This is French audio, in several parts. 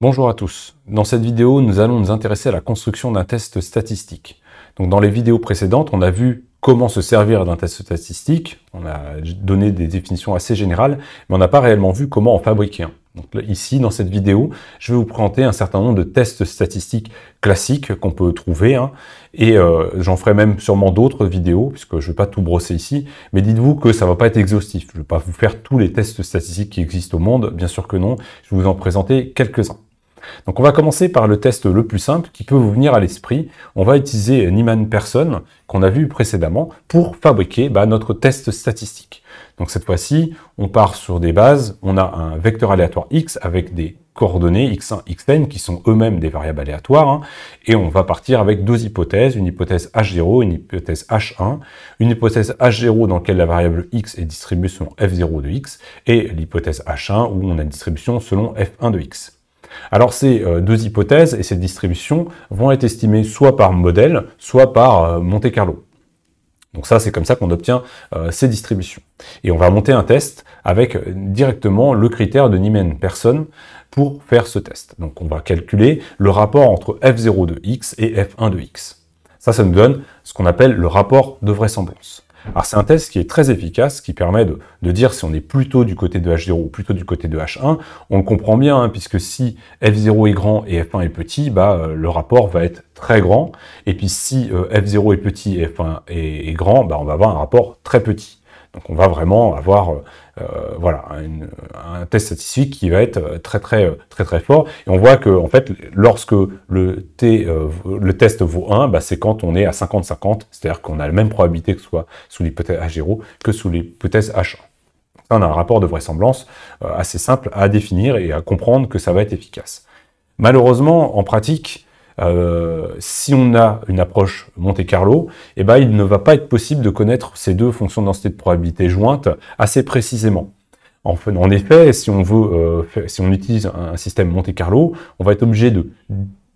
Bonjour à tous. Dans cette vidéo, nous allons nous intéresser à la construction d'un test statistique. Donc, dans les vidéos précédentes, on a vu comment se servir d'un test statistique. On a donné des définitions assez générales, mais on n'a pas réellement vu comment en fabriquer un. Donc ici, dans cette vidéo, je vais vous présenter un certain nombre de tests statistiques classiques qu'on peut trouver, hein. et euh, j'en ferai même sûrement d'autres vidéos, puisque je ne vais pas tout brosser ici, mais dites-vous que ça ne va pas être exhaustif. Je ne vais pas vous faire tous les tests statistiques qui existent au monde, bien sûr que non, je vais vous en présenter quelques-uns. Donc on va commencer par le test le plus simple qui peut vous venir à l'esprit. On va utiliser Nieman Person qu'on a vu précédemment pour fabriquer bah, notre test statistique. Donc cette fois-ci, on part sur des bases, on a un vecteur aléatoire x avec des coordonnées x1, xn qui sont eux-mêmes des variables aléatoires, hein. et on va partir avec deux hypothèses, une hypothèse h0, une hypothèse h1, une hypothèse h0 dans laquelle la variable x est distribuée selon f0 de x, et l'hypothèse h1 où on a une distribution selon f1 de x. Alors ces euh, deux hypothèses et ces distributions vont être estimées soit par modèle, soit par euh, Monte Carlo. Donc ça, c'est comme ça qu'on obtient euh, ces distributions. Et on va monter un test avec directement le critère de Niemann-Person pour faire ce test. Donc on va calculer le rapport entre f0 de x et f1 de x. Ça, ça nous donne ce qu'on appelle le rapport de vraisemblance c'est un test qui est très efficace, qui permet de, dire si on est plutôt du côté de H0 ou plutôt du côté de H1. On le comprend bien, hein, puisque si F0 est grand et F1 est petit, bah, euh, le rapport va être très grand. Et puis si euh, F0 est petit et F1 est, grand, bah, on va avoir un rapport très petit. Donc on va vraiment avoir euh, euh, voilà, un test statistique qui va être euh, très très euh, très très fort. Et on voit que en fait, lorsque le, test vaut 1, bah, c'est quand on est à 50-50, c'est-à-dire qu'on a la même probabilité que ce soit sous l'hypothèse H0 que sous l'hypothèse H1 on a un rapport de vraisemblance assez simple à définir et à comprendre que ça va être efficace. Malheureusement, en pratique, euh, si on a une approche Monte Carlo, eh ben, il ne va pas être possible de connaître ces deux fonctions de densité de probabilité jointes assez précisément. En, effet, si on veut, euh, si on utilise un système Monte Carlo, on va être obligé de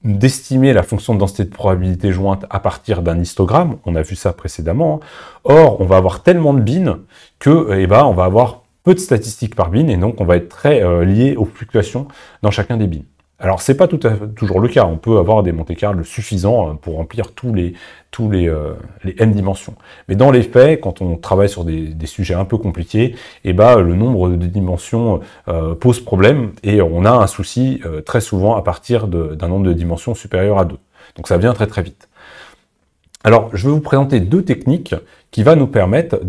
d'estimer la fonction de densité de probabilité jointe à partir d'un histogramme, on a vu ça précédemment. Or, on va avoir tellement de bins que, eh ben, on va avoir peu de statistiques par bin et donc on va être très euh, lié aux fluctuations dans chacun des bins. Alors c'est pas toujours le cas, on peut avoir des Monte Carlo suffisants hein, pour remplir tous les, tous euh, les, n dimensions. Mais dans les faits, quand on travaille sur des, sujets un peu compliqués, et eh ben, le nombre de dimensions euh, pose problème et on a un souci euh, très souvent à partir d'un nombre de dimensions supérieur à 2. Donc ça vient très très vite. Alors je vais vous présenter deux techniques qui vont nous permettre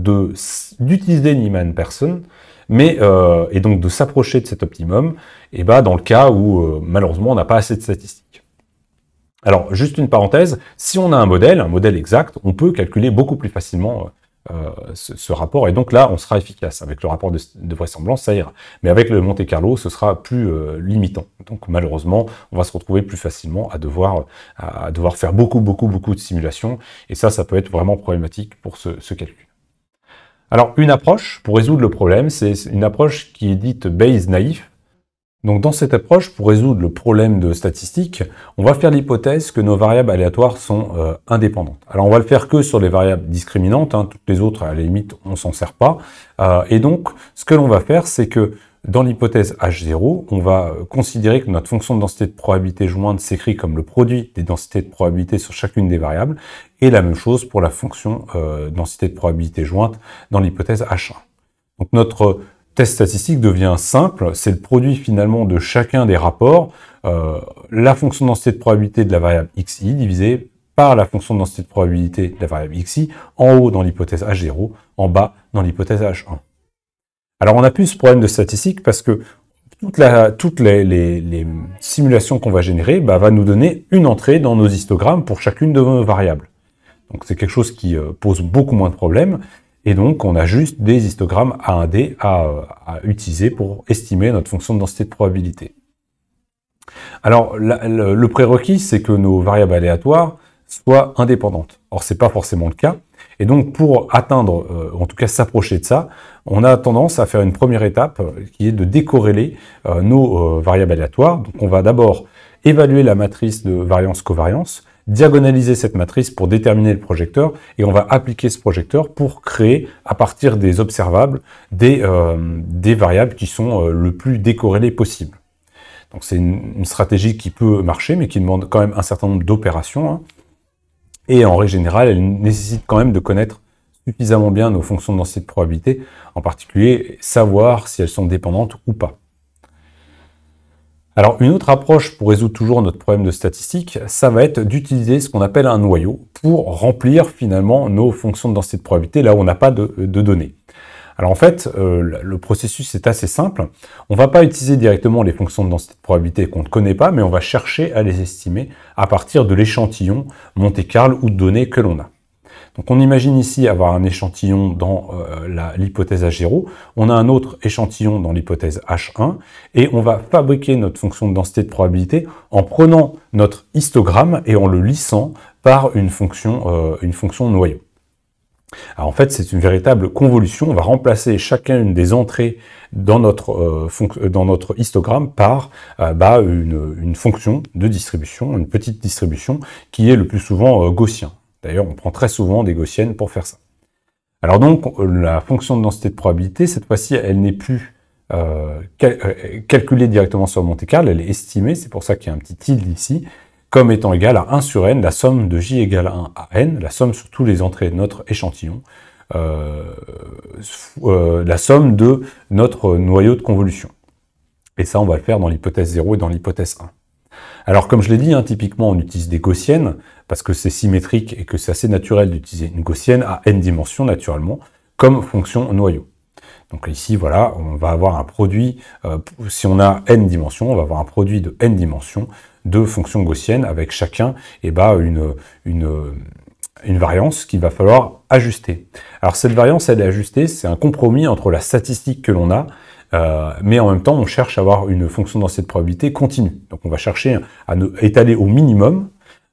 d'utiliser Nieman Person mais, euh, et donc de s'approcher de cet optimum, et eh bah ben, dans le cas où euh, malheureusement on n'a pas assez de statistiques. Alors juste une parenthèse, si on a un modèle, un modèle exact, on peut calculer beaucoup plus facilement euh, ce, rapport, et donc là on sera efficace. Avec le rapport de, vraisemblance, ça ira. Mais avec le Monte Carlo, ce sera plus limitant. Donc malheureusement, on va se retrouver plus facilement à devoir, à devoir faire beaucoup, beaucoup, beaucoup de simulations, et ça, ça peut être vraiment problématique pour ce, ce calcul. Alors, une approche pour résoudre le problème, c'est une approche qui est dite Bayes naïf. Donc, dans cette approche, pour résoudre le problème de statistique, on va faire l'hypothèse que nos variables aléatoires sont euh, indépendantes. Alors, on va le faire que sur les variables discriminantes, hein. toutes les autres, à la limite, on s'en sert pas. Euh, et donc, ce que l'on va faire, c'est que dans l'hypothèse H0, on va euh, considérer que notre fonction de densité de probabilité jointe s'écrit comme le produit des densités de probabilité sur chacune des variables, et la même chose pour la fonction euh, densité de probabilité jointe dans l'hypothèse H1. Donc notre test statistique devient simple, c'est le produit finalement de chacun des rapports, euh, la fonction de densité de probabilité de la variable xi divisée par la fonction de densité de probabilité de la variable xi, en haut dans l'hypothèse H0, en bas dans l'hypothèse H1. Alors on a plus ce problème de statistique parce que toutes les, simulations qu'on va générer bah, va nous donner une entrée dans nos histogrammes pour chacune de nos variables. Donc c'est quelque chose qui euh, pose beaucoup moins de problèmes. Et donc on a juste des histogrammes à 1 d euh, à, utiliser pour estimer notre fonction de densité de probabilité. Alors le, le prérequis, c'est que nos variables aléatoires soient indépendantes. Or, ce n'est pas forcément le cas. Et donc pour atteindre, euh, en tout cas s'approcher de ça, on a tendance à faire une première étape euh, qui est de décorréler euh, nos variables aléatoires. Donc on va d'abord évaluer la matrice de variance-covariance, diagonaliser cette matrice pour déterminer le projecteur et on va appliquer ce projecteur pour créer à partir des observables des, variables qui sont le plus décorrélées possible. Donc c'est une, stratégie qui peut marcher mais qui demande quand même un certain nombre d'opérations. Hein. Et en règle générale, elle nécessite quand même de connaître suffisamment bien nos fonctions de densité de probabilité, en particulier savoir si elles sont dépendantes ou pas. Alors une autre approche pour résoudre toujours notre problème de statistique, ça va être d'utiliser ce qu'on appelle un noyau pour remplir finalement nos fonctions de densité de probabilité là où on n'a pas de, de données. Alors en fait, euh, le processus est assez simple. On ne va pas utiliser directement les fonctions de densité de probabilité qu'on ne connaît pas, mais on va chercher à les estimer à partir de l'échantillon Monte-Carlo ou de données que l'on a. Donc on imagine ici avoir un échantillon dans euh, l'hypothèse H0, on a un autre échantillon dans l'hypothèse H1, et on va fabriquer notre fonction de densité de probabilité en prenant notre histogramme et en le lissant par une fonction, euh, une fonction noyau. Alors ah, en fait, c'est une véritable convolution. On va remplacer chacune des entrées dans notre, euh, euh, dans notre histogramme par euh, bah, une, fonction de distribution, une petite distribution qui est le plus souvent gaussienne. gaussien. D'ailleurs, on prend très souvent des gaussiennes pour faire ça. Alors donc, la fonction de densité de probabilité, cette fois-ci, elle n'est plus calculée directement sur Monte Carlo, elle est estimée, c'est pour ça qu'il y a un petit tilde ici, comme étant égal à 1 sur n, la somme de j égale 1 à n, la somme sur tous les entrées de notre échantillon, euh, euh, la somme de notre noyau de convolution. Et ça, on va le faire dans l'hypothèse 0 et dans l'hypothèse 1. Alors, comme je l'ai dit, hein, typiquement, on utilise des gaussiennes, parce que c'est symétrique et que c'est assez naturel d'utiliser une gaussienne à n dimensions, naturellement, comme fonction noyau. Donc ici, voilà, on va avoir un produit, euh, si on a n dimensions, on va avoir un produit de n dimensions deux fonctions gaussiennes avec chacun et eh bah ben, une, une, une variance qu'il va falloir ajuster. Alors cette variance, elle est ajustée, c'est un compromis entre la statistique que l'on a, euh, mais en même temps, on cherche à avoir une fonction dans de probabilité continue. Donc on va chercher à étaler au minimum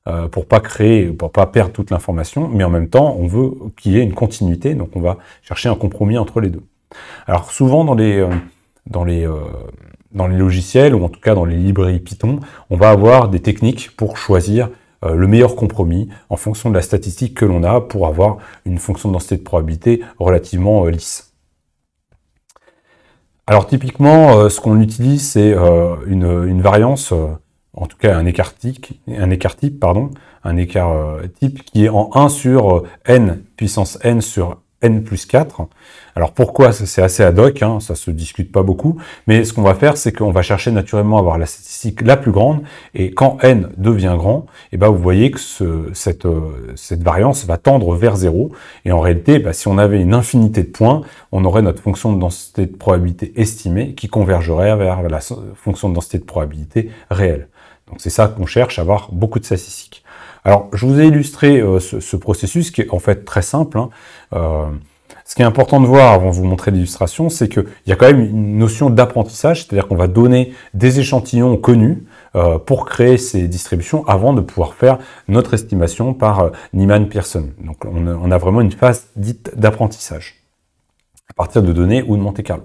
euh, pour pas créer, pour pas perdre toute l'information, mais en même temps, on veut qu'il y ait une continuité, donc on va chercher un compromis entre les deux. Alors souvent dans les, euh, dans les, dans les logiciels ou en tout cas dans les librairies Python, on va avoir des techniques pour choisir euh, le meilleur compromis en fonction de la statistique que l'on a pour avoir une fonction de densité de probabilité relativement euh, lisse. Alors typiquement, euh, ce qu'on utilise, c'est une, variance, en tout cas un écart type, un écart type, pardon, un écart type qui est en 1 sur n puissance n sur N plus 4. Alors pourquoi C'est assez ad hoc, hein, ça se discute pas beaucoup, mais ce qu'on va faire, c'est qu'on va chercher naturellement à avoir la statistique la plus grande, et quand N devient grand, eh ben vous voyez que ce, cette, euh, cette, variance va tendre vers 0, et en réalité, bah, si on avait une infinité de points, on aurait notre fonction de densité de probabilité estimée qui convergerait vers la fonction de densité de probabilité réelle. Donc c'est ça qu'on cherche, à avoir beaucoup de statistiques. Alors, je vous ai illustré euh, ce, processus qui est en fait très simple. Hein. Euh, ce qui est important de voir avant de vous montrer l'illustration, c'est qu'il y a quand même une notion d'apprentissage, c'est-à-dire qu'on va donner des échantillons connus euh, pour créer ces distributions avant de pouvoir faire notre estimation par Niemann-Pearson. Donc, on on a, vraiment une phase dite d'apprentissage à partir de données ou de Monte-Carlo.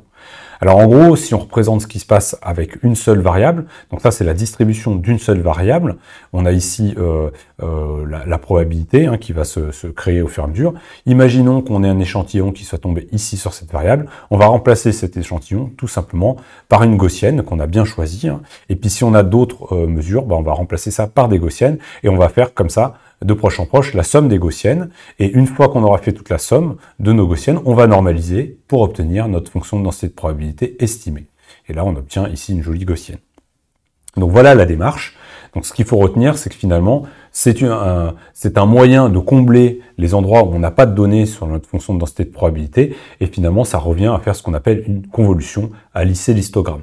Alors en gros, si on représente ce qui se passe avec une seule variable, donc ça c'est la distribution d'une seule variable, on a ici euh, euh, la, probabilité hein, qui va se, créer au fur et à mesure. Imaginons qu'on ait un échantillon qui soit tombé ici sur cette variable, on va remplacer cet échantillon tout simplement par une gaussienne qu'on a bien choisie, hein. et puis si on a d'autres euh, mesures, bah, on va remplacer ça par des gaussiennes, et on va faire comme ça de proche en proche la somme des gaussiennes. Et une fois qu'on aura fait toute la somme de nos gaussiennes, on va normaliser pour obtenir notre fonction de densité de probabilité estimée. Et là, on obtient ici une jolie gaussienne. Donc voilà la démarche. Donc ce qu'il faut retenir, c'est que finalement, c'est un, un, moyen de combler les endroits où on n'a pas de données sur notre fonction de densité de probabilité, et finalement, ça revient à faire ce qu'on appelle une convolution, à lisser l'histogramme.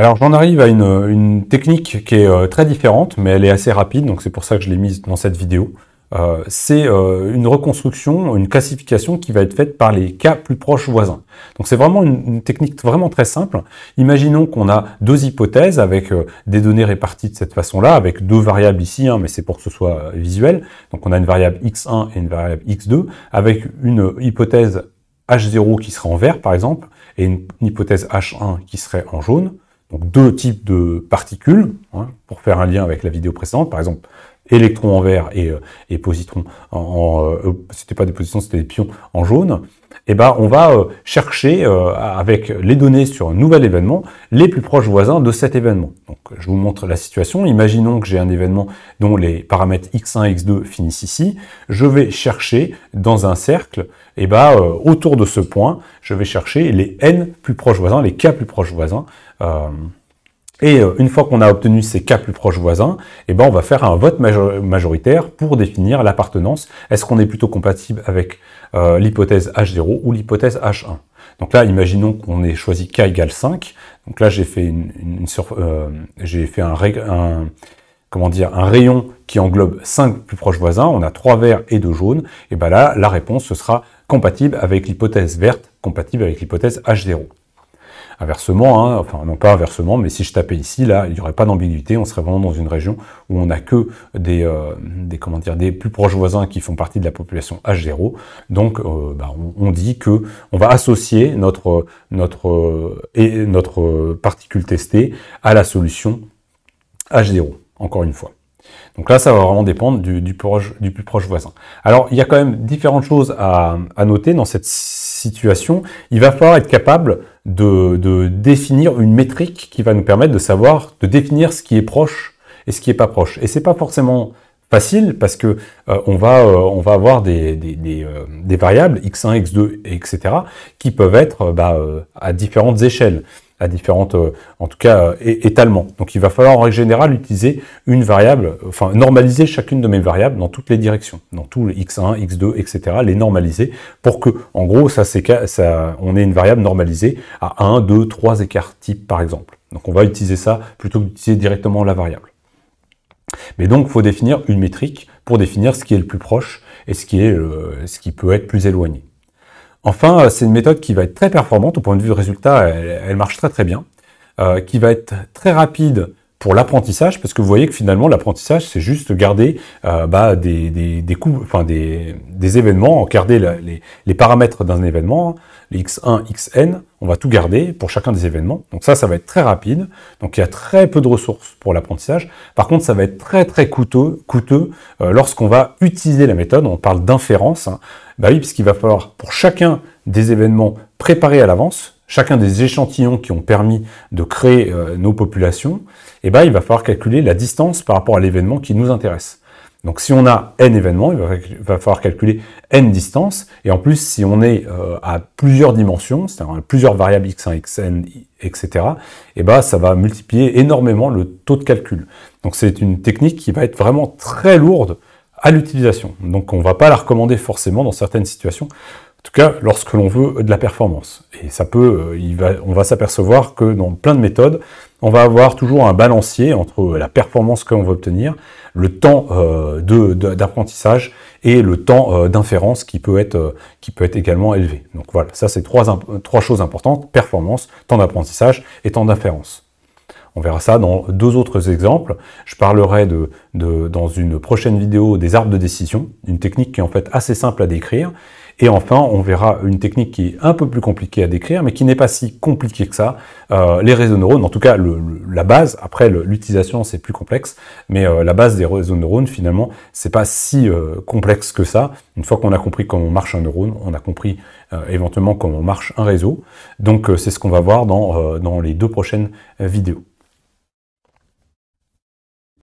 Alors j'en arrive à une, technique qui est euh, très différente, mais elle est assez rapide, donc c'est pour ça que je l'ai mise dans cette vidéo. Euh, c'est euh, une reconstruction, une classification qui va être faite par les cas plus proches voisins. Donc c'est vraiment une, technique vraiment très simple. Imaginons qu'on a deux hypothèses avec des données réparties de cette façon-là, avec deux variables ici, hein, mais c'est pour que ce soit visuel. Donc on a une variable x1 et une variable x2, avec une hypothèse h0 qui serait en vert par exemple, et une hypothèse h1 qui serait en jaune donc deux types de particules, hein, pour faire un lien avec la vidéo précédente, par exemple électrons en vert et, euh, et positrons en, euh, euh, c'était pas des positrons, c'était des pions en jaune, et eh ben on va chercher avec les données sur un nouvel événement les plus proches voisins de cet événement. Donc je vous montre la situation. Imaginons que j'ai un événement dont les paramètres x1 x2 finissent ici. Je vais chercher dans un cercle et eh ben autour de ce point, je vais chercher les n plus proches voisins, les k plus proches voisins euh, et euh, une fois qu'on a obtenu ces K plus proches voisins, eh ben on va faire un vote majoritaire pour définir l'appartenance. Est-ce qu'on est plutôt compatible avec euh, l'hypothèse H0 ou l'hypothèse H1 Donc là, imaginons qu'on ait choisi K égale 5. Donc là, j'ai fait, une, une fait un, comment dire, un rayon qui englobe 5 plus proches voisins. On a 3 verts et 2 jaunes. Et eh ben là, la réponse, ce sera compatible avec l'hypothèse verte, compatible avec l'hypothèse H0. Inversement, hein, enfin non pas inversement, mais si je tapais ici, là, il n'y aurait pas d'ambiguïté, on serait vraiment dans une région où on n'a que des, euh, des, comment dire, des plus proches voisins qui font partie de la population H0. Donc euh, bah, on, dit que on va associer notre, notre, euh, et notre particule testée à la solution H0, encore une fois. Donc là, ça va vraiment dépendre du, proche, du plus proche voisin. Alors, il y a quand même différentes choses à, noter dans cette situation. Il va falloir être capable de, définir une métrique qui va nous permettre de savoir, de définir ce qui est proche et ce qui est pas proche. Et c'est pas forcément facile parce que euh, on, va, euh, on va avoir des, euh, variables x1, x2, etc. qui peuvent être bah, à différentes échelles à différentes, euh, en tout cas, euh, étalements. Donc il va falloir en général utiliser une variable, enfin normaliser chacune de mes variables dans toutes les directions, dans tous les x1, x2, etc. Les normaliser pour que, en gros, ça, ça, on ait une variable normalisée à 1, 2, 3 écarts types par exemple. Donc on va utiliser ça plutôt que d'utiliser directement la variable. Mais donc, il faut définir une métrique pour définir ce qui est le plus proche et ce qui, est, euh, ce qui peut être plus éloigné. Enfin, euh, c'est une méthode qui va être très performante au point de vue résultat, elle, marche très très bien, euh, qui va être très rapide pour l'apprentissage, parce que vous voyez que finalement l'apprentissage, c'est juste garder euh, bah, des, des, des, coups, enfin, des, des événements, garder les, les, paramètres d'un événement, les hein, x1, xn, on va tout garder pour chacun des événements. Donc ça, ça va être très rapide. Donc il y a très peu de ressources pour l'apprentissage. Par contre, ça va être très très coûteux, coûteux euh, lorsqu'on va utiliser la méthode. On parle d'inférence. Hein. Bah oui, puisqu'il va falloir pour chacun des événements préparer à l'avance, chacun des échantillons qui ont permis de créer euh, nos populations, eh ben, il va falloir calculer la distance par rapport à l'événement qui nous intéresse. Donc si on a n événements, il va, falloir calculer n distances, et en plus si on est euh, à plusieurs dimensions, c'est-à-dire plusieurs variables x1, xn, etc., eh ben, ça va multiplier énormément le taux de calcul. Donc c'est une technique qui va être vraiment très lourde à l'utilisation. Donc on ne va pas la recommander forcément dans certaines situations. En tout cas, lorsque l'on veut de la performance. Et ça peut, euh, on va s'apercevoir que dans plein de méthodes, on va avoir toujours un balancier entre euh, la performance que l'on veut obtenir, le temps euh, d'apprentissage et le temps d'inférence qui, peut être, qui peut être également élevé. Donc voilà, ça c'est trois, choses importantes, performance, temps d'apprentissage et temps d'inférence. On verra ça dans deux autres exemples. Je parlerai de, dans une prochaine vidéo des arbres de décision, une technique qui est en fait assez simple à décrire et enfin, on verra une technique qui est un peu plus compliquée à décrire, mais qui n'est pas si compliquée que ça. Euh, les réseaux neurones, en tout cas la base, après l'utilisation c'est plus complexe, mais euh, la base des réseaux neurones finalement, c'est pas si euh, complexe que ça. Une fois qu'on a compris comment marche un neurone, on a compris éventuellement comment marche un réseau. Donc c'est ce qu'on va voir dans les deux prochaines vidéos.